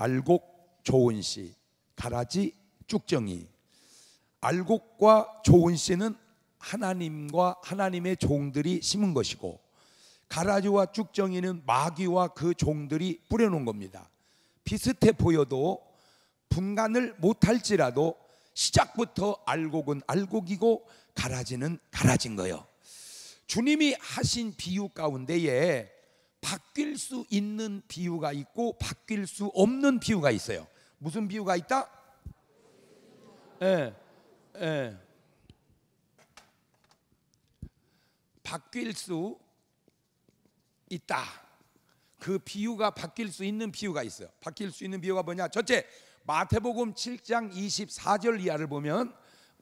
알곡 조은 씨, 가라지 쭉정이. 알곡과 조은 씨는 하나님과 하나님의 종들이 심은 것이고 가라지와 쭉정이는 마귀와 그 종들이 뿌려놓은 겁니다. 비슷해 보여도 분간을 못할지라도 시작부터 알곡은 알곡이고 가라지는 가라진 거예요. 주님이 하신 비유 가운데에 바뀔 수 있는 비유가 있고 바뀔 수 없는 비유가 있어요. 무슨 비유가 있다? 예. 예. 바뀔 수 있다. 그 비유가 바뀔 수 있는 비유가 있어요. 바뀔 수 있는 비유가 뭐냐? 첫째, 마태복음 7장 24절 이하를 보면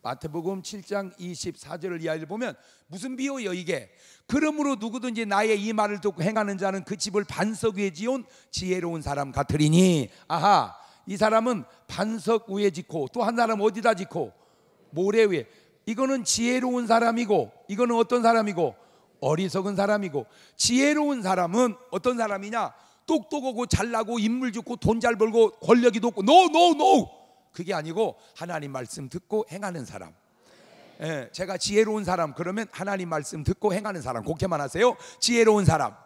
마태복음 7장 24절을 이야기를 보면 무슨 비유여 이게 그러므로 누구든지 나의 이 말을 듣고 행하는 자는 그 집을 반석 위에 지은 지혜로운 사람 같으리니 아하 이 사람은 반석 위에 짓고 또 한 사람 어디다 짓고 모래 위에 이거는 지혜로운 사람이고 이거는 어떤 사람이고 어리석은 사람이고 지혜로운 사람은 어떤 사람이냐 똑똑하고 잘나고 인물 좋고 돈 잘 벌고 권력이 높고 노 노노 no, no, no. 그게 아니고 하나님 말씀 듣고 행하는 사람. 예, 제가 지혜로운 사람 그러면 하나님 말씀 듣고 행하는 사람 그렇게만 하세요. 지혜로운 사람.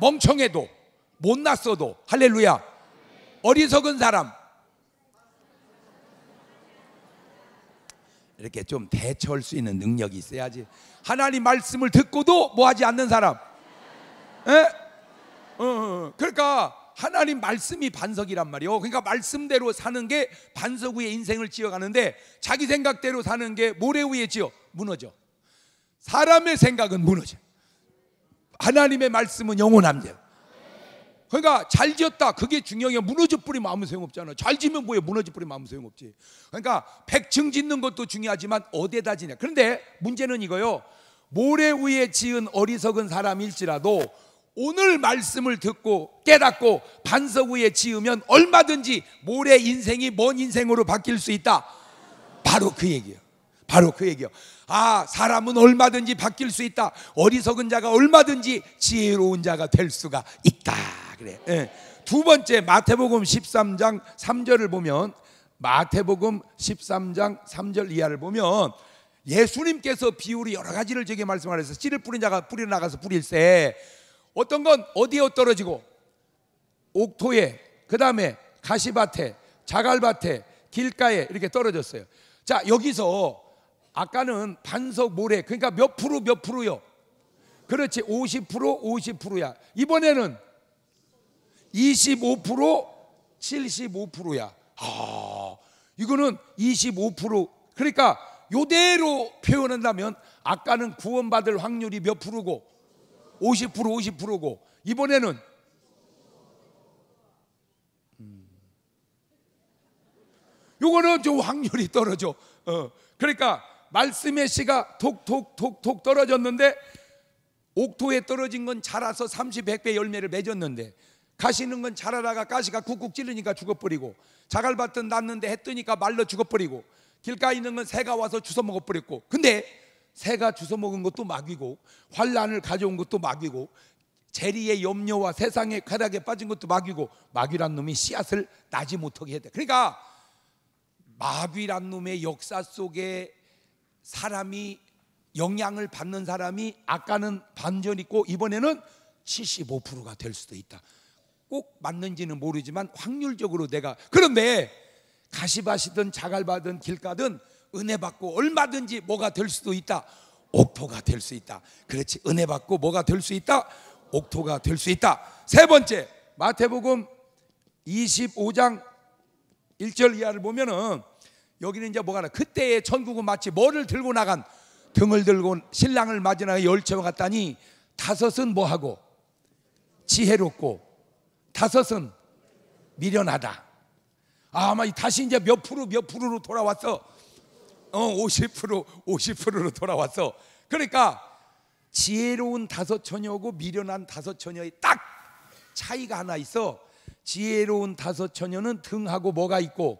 멍청해도 못났어도 할렐루야. 어리석은 사람. 이렇게 좀 대처할 수 있는 능력이 있어야지. 하나님 말씀을 듣고도 뭐하지 않는 사람. 예? 어, 어, 어. 그러니까 하나님 말씀이 반석이란 말이요. 그러니까 말씀대로 사는 게 반석 위에 인생을 지어가는데 자기 생각대로 사는 게 모래 위에 지어 무너져. 사람의 생각은 무너져. 하나님의 말씀은 영원합니다. 그러니까 잘 지었다 그게 중요해요 무너져뿌리면 아무 소용없잖아 잘 지면 뭐예요 무너져뿌리면 아무 소용없지 그러니까 백층 짓는 것도 중요하지만 어디에다 지냐 그런데 문제는 이거요 모래 위에 지은 어리석은 사람일지라도 오늘 말씀을 듣고 깨닫고 반석 위에 지으면 얼마든지 모래 인생이 먼 인생으로 바뀔 수 있다. 바로 그 얘기예요. 바로 그 얘기예요. 아, 사람은 얼마든지 바뀔 수 있다. 어리석은 자가 얼마든지 지혜로운 자가 될 수가 있다. 그래. 예. 두 번째 마태복음 13장 3절을 보면 마태복음 13장 3절 이하를 보면 예수님께서 비유로 여러 가지를 저게 말씀하셔서 씨를 뿌린 자가 뿌리 나가서 뿌릴새 어떤 건 어디에 떨어지고 옥토에 그 다음에 가시밭에 자갈밭에 길가에 이렇게 떨어졌어요. 자 여기서 아까는 반석 모래 그러니까 몇 프로 몇 프로요. 그렇지 50% 50%야. 이번에는 25% 75%야. 아, 이거는 25% 그러니까 요대로 표현한다면 아까는 구원받을 확률이 몇 프로고 50% 50%고 이번에는 음. 요거는 좀 확률이 떨어져. 어. 그러니까 말씀의 씨가 톡톡톡톡 떨어졌는데 옥토에 떨어진 건 자라서 30, 100배 열매를 맺었는데 가시는 건 자라다가 가시가 쿡쿡 찌르니까 죽어버리고 자갈밭은 났는데 했더니까말로 죽어버리고 길가에 있는 건 새가 와서 주워 먹어버렸고 근데 새가 주워 먹은 것도 마귀고 환란을 가져온 것도 마귀고 재리의 염려와 세상의 쾌락에 빠진 것도 마귀고 마귀란 놈이 씨앗을 나지 못하게 해야 돼. 그러니까 마귀란 놈의 역사 속에 사람이 영향을 받는 사람이 아까는 반전 있고 이번에는 75%가 될 수도 있다. 꼭 맞는지는 모르지만 확률적으로 내가 그런데 가시밭이든 자갈밭든 길가든 은혜 받고 얼마든지 뭐가 될 수도 있다. 옥토가 될 수 있다. 그렇지. 은혜 받고 뭐가 될 수 있다. 옥토가 될 수 있다. 세 번째 마태복음 25장 1절 이하를 보면은 여기는 이제 뭐가 나 그때의 천국은 마치 뭐를 들고 나간 등을 들고 신랑을 맞이하여 열차와 갔다니 다섯은 뭐하고 지혜롭고 다섯은 미련하다. 아, 아마 다시 이제 몇 프로 몇 프로로 돌아왔어. 어, 50% 50%로 돌아왔어. 그러니까 지혜로운 다섯 처녀고 미련한 다섯 처녀의 딱 차이가 하나 있어. 지혜로운 다섯 처녀는 등하고 뭐가 있고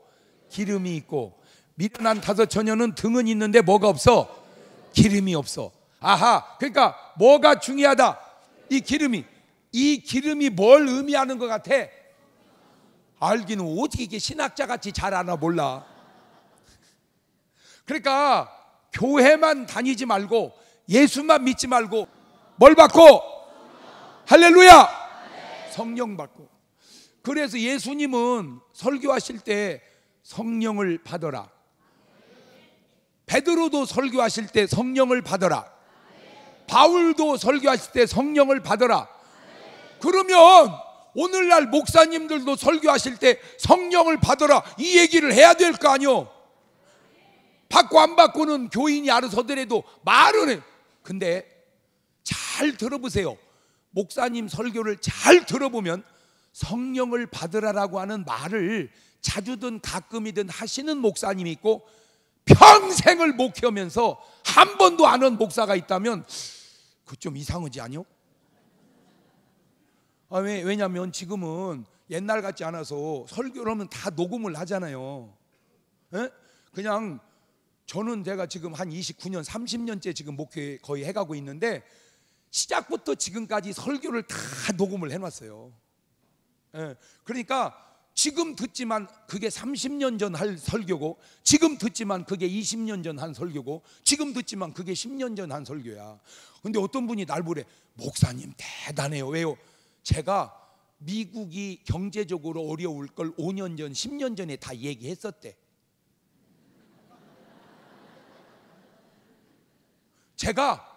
기름이 있고 미련한 다섯 처녀는 등은 있는데 뭐가 없어? 기름이 없어. 아하. 그러니까 뭐가 중요하다. 이 기름이 이 기름이 뭘 의미하는 것 같아? 알기는 어떻게 이게 신학자 같이 잘 아나 몰라. 그러니까 교회만 다니지 말고 예수만 믿지 말고 뭘 받고 할렐루야 성령 받고 그래서 예수님은 설교하실 때 성령을 받아라 베드로도 설교하실 때 성령을 받아라 바울도 설교하실 때 성령을 받아라 그러면 오늘날 목사님들도 설교하실 때 성령을 받아라 이 얘기를 해야 될거아니오 받고 안 받고는 교인이 알아서더라도 말은 해. 근데 잘 들어보세요. 목사님 설교를 잘 들어보면 성령을 받으라라고 하는 말을 자주든 가끔이든 하시는 목사님이 있고 평생을 목회하면서 한 번도 안 한 목사가 있다면 그 좀 이상하지 아요 아, 왜, 왜냐면 지금은 옛날 같지 않아서 설교를 하면 다 녹음을 하잖아요. 에? 예? 그냥 저는 제가 지금 한 29년, 30년째 지금 목회 거의 해가고 있는데 시작부터 지금까지 설교를 다 녹음을 해놨어요. 예, 그러니까 지금 듣지만 그게 30년 전 할 설교고 지금 듣지만 그게 20년 전 한 설교고 지금 듣지만 그게 10년 전 한 설교야. 근데 어떤 분이 날 보래 목사님 대단해요. 왜요? 제가 미국이 경제적으로 어려울 걸 5년 전, 10년 전에 다 얘기했었대. 제가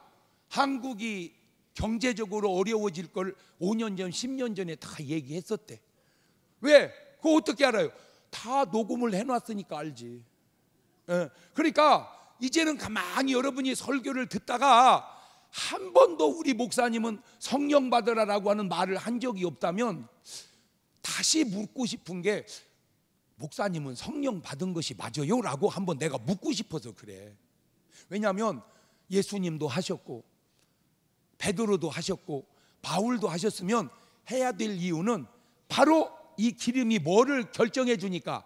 한국이 경제적으로 어려워질 걸 5년 전, 10년 전에 다 얘기했었대. 왜? 그거 어떻게 알아요? 다 녹음을 해놨으니까 알지. 예. 그러니까 이제는 가만히 여러분이 설교를 듣다가 한 번도 우리 목사님은 성령 받으라라고 하는 말을 한 적이 없다면 다시 묻고 싶은 게 목사님은 성령 받은 것이 맞아요? 라고 한 번 내가 묻고 싶어서 그래. 왜냐하면 예수님도 하셨고 베드로도 하셨고 바울도 하셨으면 해야 될 이유는 바로 이 기름이 뭐를 결정해 주니까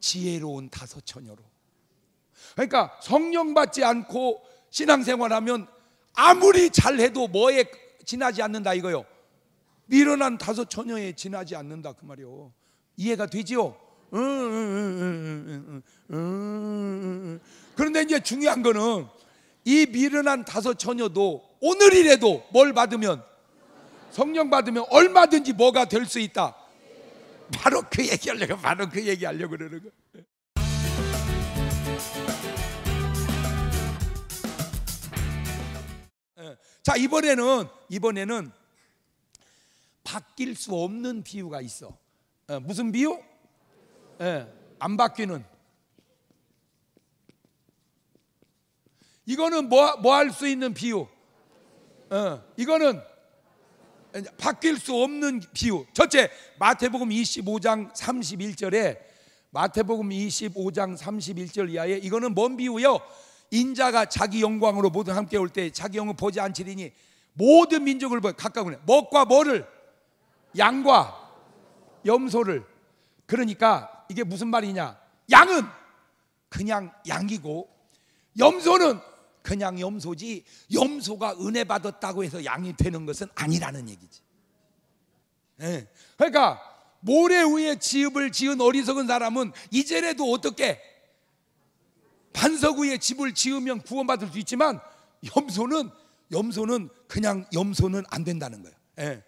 지혜로운 다섯 처녀로. 그러니까 성령 받지 않고 신앙생활하면 아무리 잘해도 뭐에 지나지 않는다 이거요. 미련한 다섯 처녀에 지나지 않는다 그 말이요. 이해가 되지요? 음, 음, 음, 그런데 이제 중요한 거는 이 미련한 다섯 처녀도 오늘이라도 뭘 받으면 성령 받으면 얼마든지 뭐가 될 수 있다. 바로 그 얘기하려고 바로 그 얘기하려고 그러는 거. 예. 자 이번에는 이번에는 바뀔 수 없는 비유가 있어. 예, 무슨 비유? 예, 안 바뀌는 이거는 뭐 뭐 할 수 있는 비유. 어, 이거는 바뀔 수 없는 비유. 첫째, 마태복음 25장 31절에 마태복음 25장 31절 이하에 이거는 뭔 비유요? 인자가 자기 영광으로 모두 함께 올 때 자기 영광 보지 않지리니 모든 민족을 보 가까운 먹과 뭐를 양과 염소를 그러니까 이게 무슨 말이냐? 양은 그냥 양이고 염소는 그냥 염소지 염소가 은혜 받았다고 해서 양이 되는 것은 아니라는 얘기지. 네. 그러니까 모래 위에 집을 지은 어리석은 사람은 이제라도 어떻게 반석 위에 집을 지으면 구원받을 수 있지만 염소는 염소는 그냥 염소는 안 된다는 거예 예.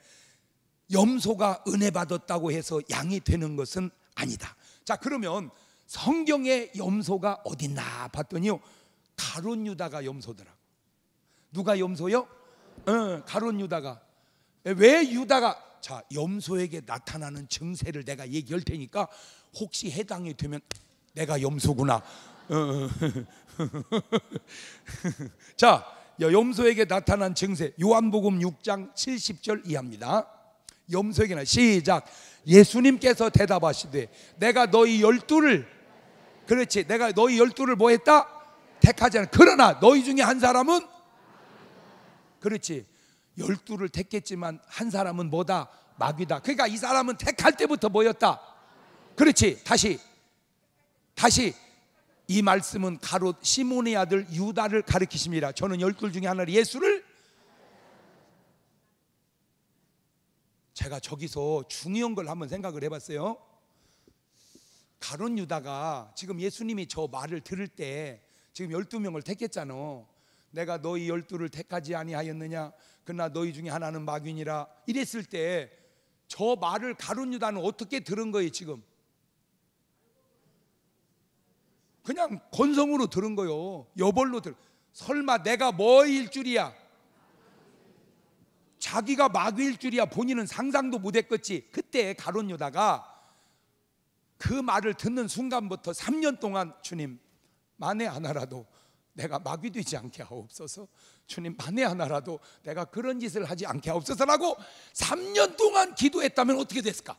염소가 은혜 받았다고 해서 양이 되는 것은 아니다. 자 그러면 성경의 염소가 어딨나 봤더니요. 가론 유다가 염소더라고. 누가 염소요? 응, 가론 유다가. 왜 유다가 자 염소에게 나타나는 증세를 내가 얘기할 테니까 혹시 해당이 되면 내가 염소구나. 어, 어. 자 염소에게 나타난 증세 요한복음 6장 70절 이합니다. 염소에게나 시작 예수님께서 대답하시되 내가 너희 열두를 그렇지 내가 너희 열두를 뭐했다 택하지 않아. 그러나 너희 중에 한 사람은 그렇지. 열두를 택했지만 한 사람은 뭐다? 마귀다. 그러니까 이 사람은 택할 때부터 뭐였다? 그렇지. 다시. 다시. 이 말씀은 가롯 시몬의 아들 유다를 가리키십니다. 저는 열둘 중에 하나를 예수를 제가 저기서 중요한 걸 한번 생각을 해봤어요. 가론 유다가 지금 예수님이 저 말을 들을 때 지금 1 2 명을 택했잖아. 내가 너희 1 2를 택하지 아니하였느냐? 그러나 너희 중에 하나는 마귀니라. 이랬을 때 저 말을 가룟 유다는 어떻게 들은 거예요 지금? 그냥 권성으로 들은 거요. 여벌로 들. 설마 내가 뭐일 줄이야? 자기가 마귀일 줄이야 본인은 상상도 못했겠지. 그때 가론 유다가 그 말을 듣는 순간부터 3년 동안 주님 만에 하나라도 내가 마귀되지 않게 하옵소서 주님 만에 하나라도 내가 그런 짓을 하지 않게 하옵소서라고 3년 동안 기도했다면 어떻게 됐을까?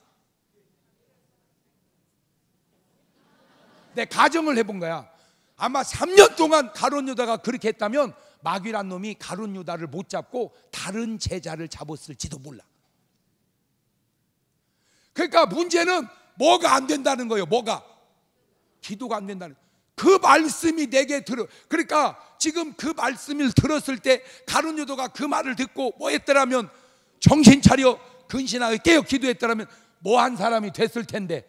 내 가정을 해본 거야 아마 3년 동안 가론 유다가 그렇게 했다면 마귀란 놈이 가론 유다를 못 잡고 다른 제자를 잡았을지도 몰라 그러니까 문제는 뭐가 안 된다는 거예요 뭐가 기도가 안 된다는 거예요 그 말씀이 내게 들어 그러니까 지금 그 말씀을 들었을 때 가룟 유도가 그 말을 듣고 뭐 했더라면 정신 차려 근신하게 깨어 기도했더라면 뭐 한 사람이 됐을 텐데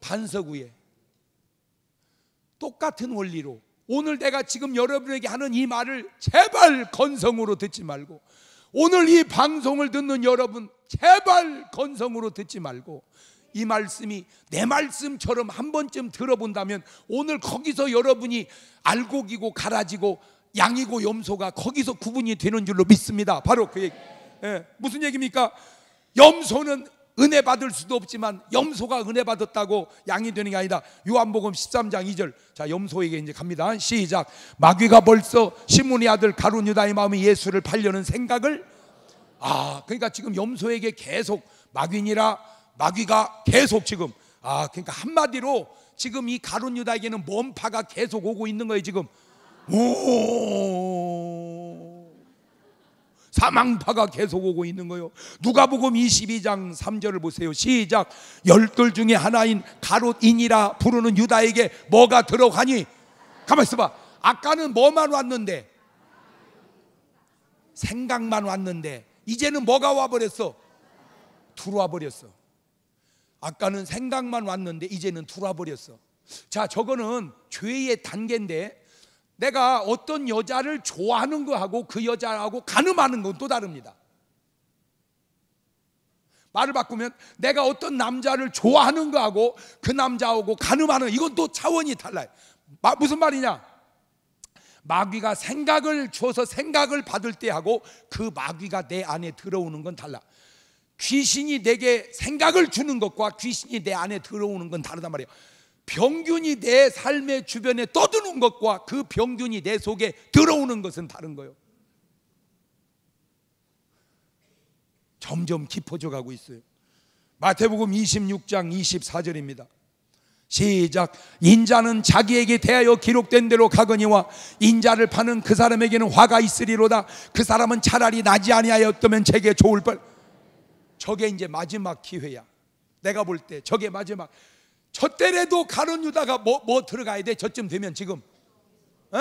반석 위에 똑같은 원리로 오늘 내가 지금 여러분에게 하는 이 말을 제발 건성으로 듣지 말고 오늘 이 방송을 듣는 여러분 제발 건성으로 듣지 말고 이 말씀이 내 말씀처럼 한 번쯤 들어본다면 오늘 거기서 여러분이 알곡이고 가라지고 양이고 염소가 거기서 구분이 되는 줄로 믿습니다. 바로 그 얘기. 예, 무슨 얘기입니까? 염소는 은혜 받을 수도 없지만 염소가 은혜 받았다고 양이 되는 게 아니다. 요한복음 13장 2절. 자, 염소에게 이제 갑니다. 시작. 마귀가 벌써 시문의 아들 가룟 유다의 마음에 예수를 팔려는 생각을 아, 그러니까 지금 염소에게 계속 마귀니라 마귀가 계속 지금 아 그러니까 한마디로 지금 이 가룟 유다에게는 몸 파가 계속 오고 있는 거예요 지금 오 사망파가 계속 오고 있는 거예요 누가복음 22장 3절을 보세요 시작 열둘 중에 하나인 가롯인이라 부르는 유다에게 뭐가 들어가니 가만 있어봐 아까는 뭐만 왔는데 생각만 왔는데 이제는 뭐가 와버렸어 들어와 버렸어 아까는 생각만 왔는데 이제는 돌아버렸어. 자, 저거는 죄의 단계인데 내가 어떤 여자를 좋아하는 거하고 그 여자하고 가늠하는 건 또 다릅니다. 말을 바꾸면 내가 어떤 남자를 좋아하는 거하고 그 남자하고 가늠하는 이건 또 차원이 달라요. 마, 무슨 말이냐? 마귀가 생각을 줘서 생각을 받을 때하고 그 마귀가 내 안에 들어오는 건 달라. 귀신이 내게 생각을 주는 것과 귀신이 내 안에 들어오는 건 다르단 말이에요. 병균이 내 삶의 주변에 떠드는 것과 그 병균이 내 속에 들어오는 것은 다른 거예요. 점점 깊어져 가고 있어요. 마태복음 26장 24절입니다. 시작. 인자는 자기에게 대하여 기록된 대로 가거니와 인자를 파는 그 사람에게는 화가 있으리로다. 그 사람은 차라리 나지 아니하였다면 제게 좋을 뻔. 저게 이제 마지막 기회야. 내가 볼 때 저게 마지막. 저 때라도 가론 유다가 뭐, 뭐 들어가야 돼? 저쯤 되면 지금. 어?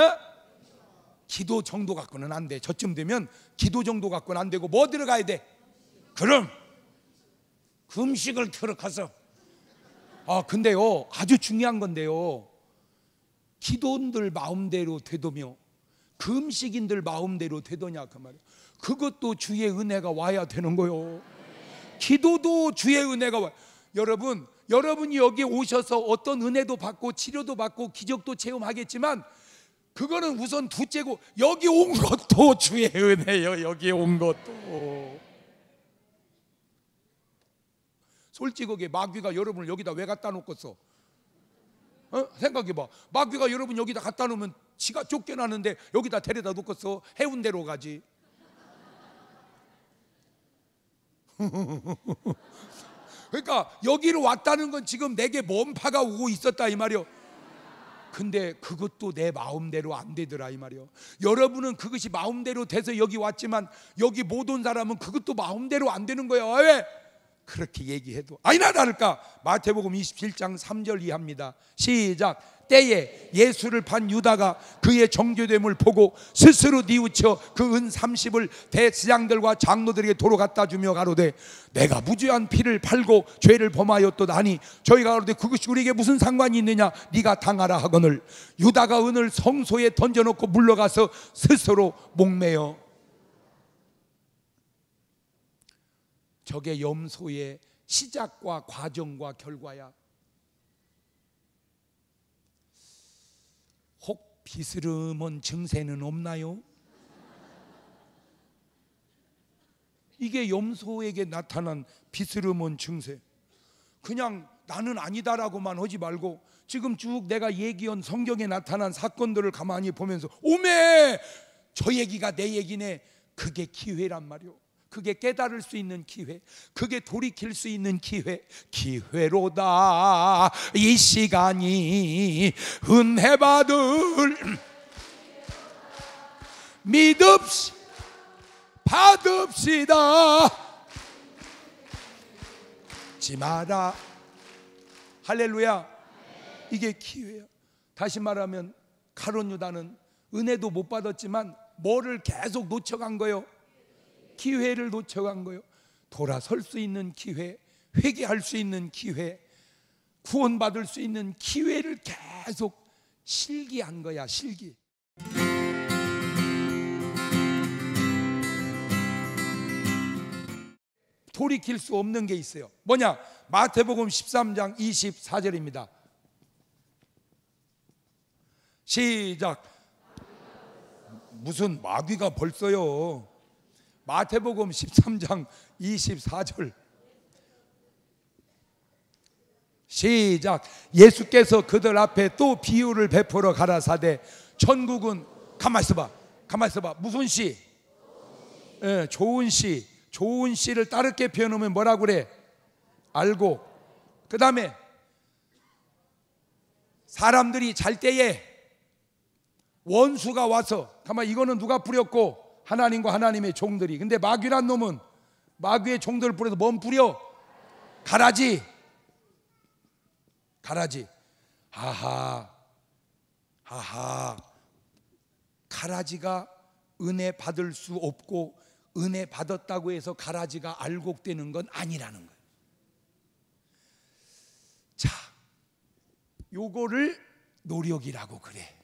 기도 정도 갖고는 안 돼. 저쯤 되면 기도 정도 갖고는 안 되고 뭐 들어가야 돼? 그럼 금식을 켜어가서아 근데요 아주 중요한 건데요 기도인들 마음대로 되도며 금식인들 마음대로 되더냐 그 말이에요 그것도 주의 은혜가 와야 되는 거요 기도도 주의 은혜가 와요. 여러분, 여러분이 여기 오셔서 어떤 은혜도 받고 치료도 받고 기적도 체험하겠지만 그거는 우선 둘째고 여기 온 것도 주의 은혜예요. 여기 온 것도. 솔직하게 마귀가 여러분을 여기다 왜 갖다 놓겠어? 어? 생각해봐. 마귀가 여러분 여기다 갖다 놓으면 지가 쫓겨나는데 여기다 데려다 놓겠어? 해운대로 가지. 그러니까 여기로 왔다는 건 지금 내게 먼 파가 오고 있었다 이 말이요. 근데 그것도 내 마음대로 안 되더라 이 말이요. 여러분은 그것이 마음대로 돼서 여기 왔지만 여기 못 온 사람은 그것도 마음대로 안 되는 거예요. 왜? 그렇게 얘기해도 아니나 다를까 마태복음 27장 3절 이합니다. 시작. 때에 예수를 판 유다가 그의 정죄됨을 보고 스스로 뉘우쳐 그 은 30을 대지장들과 장로들에게 도로 갖다 주며 가로되 내가 무죄한 피를 팔고 죄를 범하였도다니 저희가 가로되 그것이 우리에게 무슨 상관이 있느냐 네가 당하라 하거늘 유다가 은을 성소에 던져놓고 물러가서 스스로 목매어 저게 염소의 시작과 과정과 결과야 비스름은 증세는 없나요? 이게 염소에게 나타난 비스름은 증세. 그냥 나는 아니다라고만 하지 말고 지금 쭉 내가 얘기한 성경에 나타난 사건들을 가만히 보면서 오메 저 얘기가 내 얘기네 그게 기회란 말이오. 그게 깨달을 수 있는 기회, 그게 돌이킬 수 있는 기회, 기회로다. 이 시간이 은혜 받을 믿읍시 받읍시다. 지 마라. 할렐루야. 이게 기회야. 다시 말하면 카론 유다는 은혜도 못 받았지만 뭐를 계속 놓쳐간 거요? 기회를 놓쳐간 거요. 돌아설 수 있는 기회, 회개할 수 있는 기회, 구원받을 수 있는 기회를 계속 실기한 거야, 실기. 돌이킬 수 없는 게 있어요. 뭐냐? 마태복음 13장 24절입니다. 시작. 무슨 마귀가 벌써요. 마태복음 13장 24절 시작 예수께서 그들 앞에 또 비유를 베풀어 가라사대 천국은 가만 있어봐 가만 있어봐 무슨 씨? 예, 좋은 씨 좋은 씨를 따르게 표현하면 뭐라 그래? 알고 그 다음에 사람들이 잘 때에 원수가 와서 가만 이거는 누가 뿌렸고 하나님과 하나님의 종들이. 근데 마귀란 놈은 마귀의 종들을 뿌려서 뭔 뿌려? 가라지. 가라지. 하하. 하하. 가라지가 은혜 받을 수 없고 은혜 받았다고 해서 가라지가 알곡되는 건 아니라는 거예요. 자, 요거를 노력이라고 그래.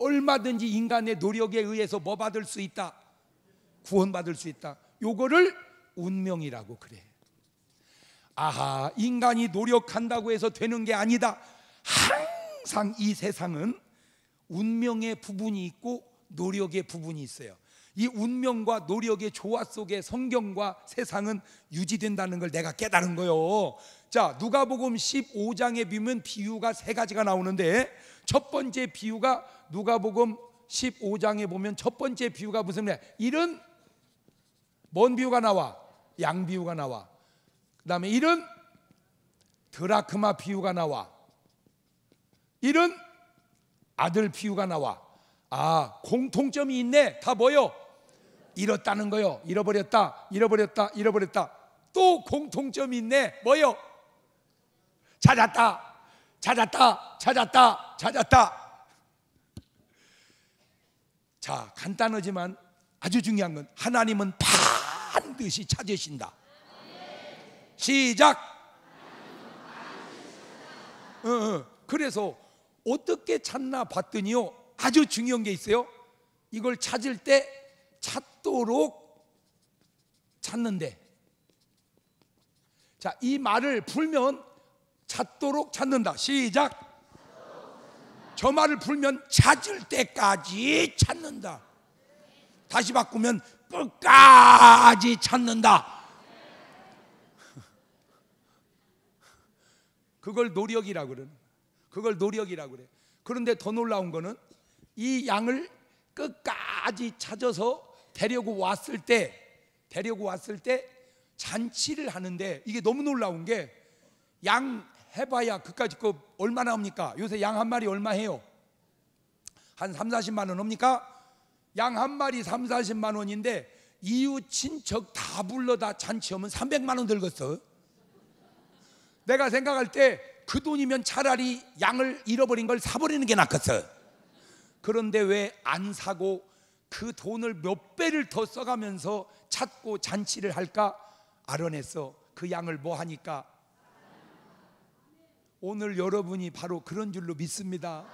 얼마든지 인간의 노력에 의해서 뭐 받을 수 있다? 구원받을 수 있다. 요거를 운명이라고 그래. 아하, 인간이 노력한다고 해서 되는 게 아니다. 항상 이 세상은 운명의 부분이 있고 노력의 부분이 있어요. 이 운명과 노력의 조화 속에 성경과 세상은 유지된다는 걸 내가 깨달은 거요. 자, 누가복음 15장에 비면 비유가 세 가지가 나오는데 첫 번째 비유가 누가복음 15장에 보면 첫 번째 비유가 무슨 말 이런 뭔 비유가 나와? 양 비유가 나와. 그다음에 이런 드라크마 비유가 나와. 이런 아들 비유가 나와. 아, 공통점이 있네. 다 뭐요? 잃었다는 거요. 잃어버렸다. 잃어버렸다. 잃어버렸다. 또 공통점이 있네. 뭐요? 찾았다. 찾았다. 찾았다. 찾았다. 자, 간단하지만 아주 중요한 건 하나님은 반드시 찾으신다. 시작. 어, 어, 그래서 어떻게 찾나 봤더니요. 아주 중요한 게 있어요. 이걸 찾을 때 찾도록 찾는데. 자, 이 말을 풀면 찾도록 찾는다. 시작. 저 말을 풀면 찾을 때까지 찾는다. 다시 바꾸면 끝까지 찾는다. 그걸 노력이라 그래. 그걸 노력이라 그래. 그런데 더 놀라운 거는 이 양을 끝까지 찾아서 데려고 왔을 때 데려고 왔을 때 잔치를 하는데 이게 너무 놀라운 게양 해봐야 그까지 그 얼마나 옵니까? 요새 양 한 마리 얼마 해요? 한 3, 40만 원 옵니까? 양 한 마리 3, 40만 원인데 이웃 친척 다 불러 다 잔치 하면 300만 원 들겠어 내가 생각할 때 그 돈이면 차라리 양을 잃어버린 걸 사버리는 게 낫겠어 그런데 왜 안 사고 그 돈을 몇 배를 더 써가면서 찾고 잔치를 할까? 알아냈어 그 양을 뭐 하니까 오늘 여러분이 바로 그런 줄로 믿습니다.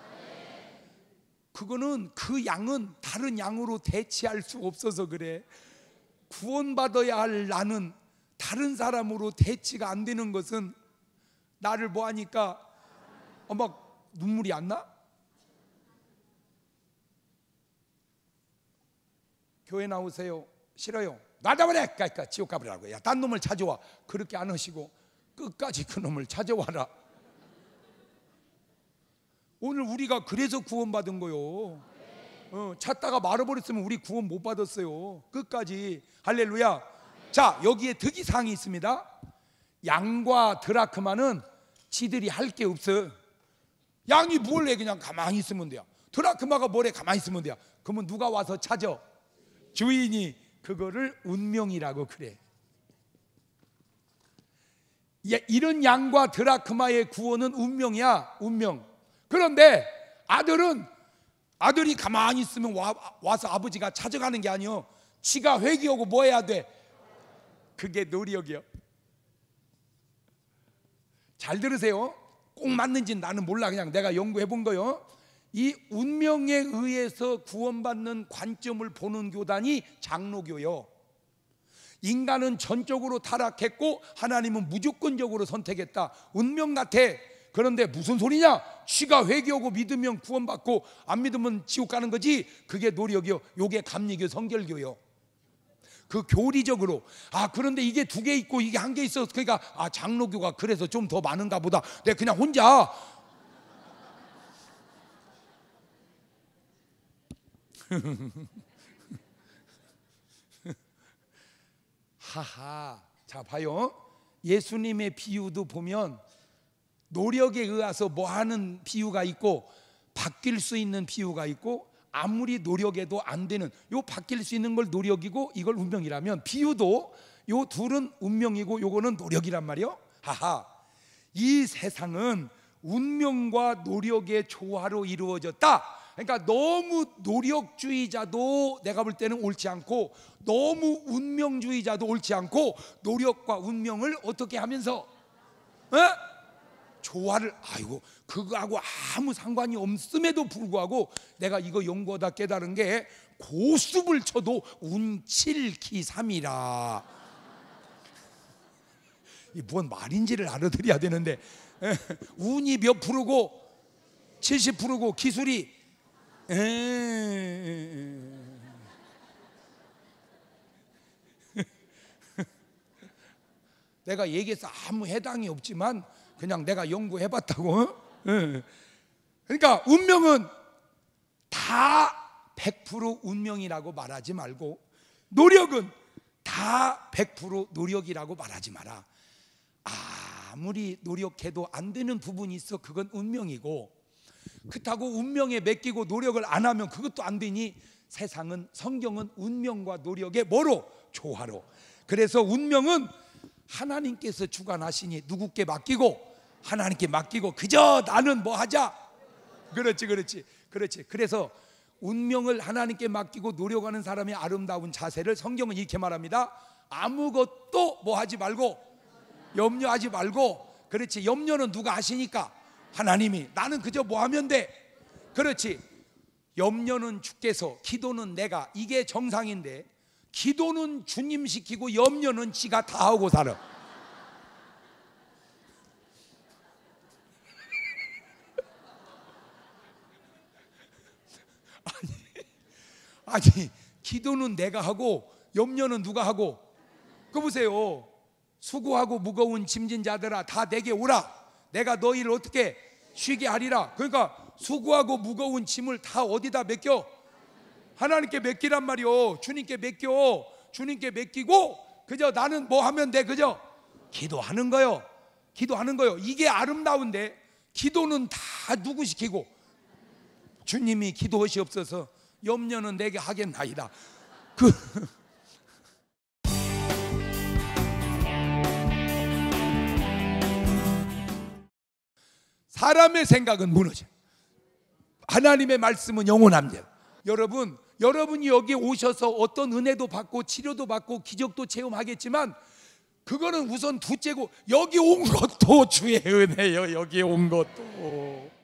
그거는 그 양은 다른 양으로 대체할 수 없어서 그래. 구원받아야 할 나는 다른 사람으로 대치가 안 되는 것은 나를 뭐 하니까 어, 막 눈물이 안 나? 교회 나오세요. 싫어요. 나다버려. 그러니까 지옥 가버리라고. 야, 딴 놈을 찾아와. 그렇게 안 하시고 끝까지 그 놈을 찾아와라. 오늘 우리가 그래서 구원받은 거요. 어, 찾다가 말아버렸으면 우리 구원 못 받았어요. 끝까지 할렐루야. 자 여기에 득이 상이 있습니다. 양과 드라크마는 지들이 할 게 없어. 양이 뭘 해? 그냥 가만히 있으면 돼요. 드라크마가 뭘 해? 가만히 있으면 돼요. 그러면 누가 와서 찾아? 주인이 그거를 운명이라고 그래. 예, 이런 양과 드라크마의 구원은 운명이야. 운명. 그런데 아들은 아들이 가만히 있으면 와, 와서 아버지가 찾아가는 게 아니요. 지가 회귀하고 뭐 해야 돼? 그게 노력이요. 잘 들으세요. 꼭 맞는지 나는 몰라. 그냥 내가 연구해 본 거요. 이 운명에 의해서 구원받는 관점을 보는 교단이 장로교요. 인간은 전적으로 타락했고 하나님은 무조건적으로 선택했다. 운명 같아. 그런데 무슨 소리냐? 쥐가 회개하고 믿으면 구원받고 안 믿으면 지옥 가는 거지. 그게 노력이요. 요게 감리교 성결교요. 그 교리적으로 아 그런데 이게 두 개 있고 이게 한 개 있어서 그러니까 아 장로교가 그래서 좀 더 많은가 보다. 내 네, 그냥 혼자 하하. 자 봐요. 예수님의 비유도 보면 노력에 의해서 뭐 하는 비유가 있고 바뀔 수 있는 비유가 있고 아무리 노력해도 안 되는 요 바뀔 수 있는 걸 노력이고 이걸 운명이라면 비유도 요 둘은 운명이고 요거는 노력이란 말이요. 하하. 이 세상은 운명과 노력의 조화로 이루어졌다. 그러니까 너무 노력주의자도 내가 볼 때는 옳지 않고 너무 운명주의자도 옳지 않고 노력과 운명을 어떻게 하면서 에? 어? 조화를 아이고 그거하고 아무 상관이 없음에도 불구하고 내가 이거 연구하다 깨달은 게고수불 쳐도 운칠기삼이라 이 무슨 말인지를 알아들어야 되는데 운이 몇 프로고 70 프로고 기술이 에이. 내가 얘기해서 아무 해당이 없지만 그냥 내가 연구해봤다고. 어? 예. 그러니까 운명은 다 100% 운명이라고 말하지 말고 노력은 다 100% 노력이라고 말하지 마라. 아무리 노력해도 안 되는 부분이 있어 그건 운명이고 그렇다고 운명에 맡기고 노력을 안 하면 그것도 안 되니 세상은 성경은 운명과 노력의 뭐로 조화로 그래서 운명은 하나님께서 주관하시니 누구께 맡기고 하나님께 맡기고 그저 나는 뭐 하자. 그렇지, 그렇지, 그렇지. 그래서 운명을 하나님께 맡기고 노력하는 사람의 아름다운 자세를 성경은 이렇게 말합니다. 아무것도 뭐 하지 말고 염려하지 말고 그렇지. 염려는 누가 하시니까 하나님이 나는 그저 뭐 하면 돼. 그렇지. 염려는 주께서 기도는 내가 이게 정상인데 기도는 주님 시키고 염려는 지가 다 하고 살아. 아니, 아니, 기도는 내가 하고 염려는 누가 하고? 그 보세요. 수고하고 무거운 짐진 자들아 다 내게 오라. 내가 너희를 어떻게 쉬게 하리라. 그러니까 수고하고 무거운 짐을 다 어디다 맡겨? 하나님께 맡기란 말이오. 주님께 맡겨. 주님께 맡기고 그저 나는 뭐 하면 돼? 그저 기도하는 거요. 기도하는 거요. 이게 아름다운데 기도는 다 누구 시키고 주님이 기도하시없어서 염려는 내게 하겠나이다. 그 사람의 생각은 무너져. 하나님의 말씀은 영원합니다. 여러분 여러분이 여기 오셔서 어떤 은혜도 받고 치료도 받고 기적도 체험하겠지만 그거는 우선 둘째고 여기 온 것도 주의 은혜요. 예 여기 온 것도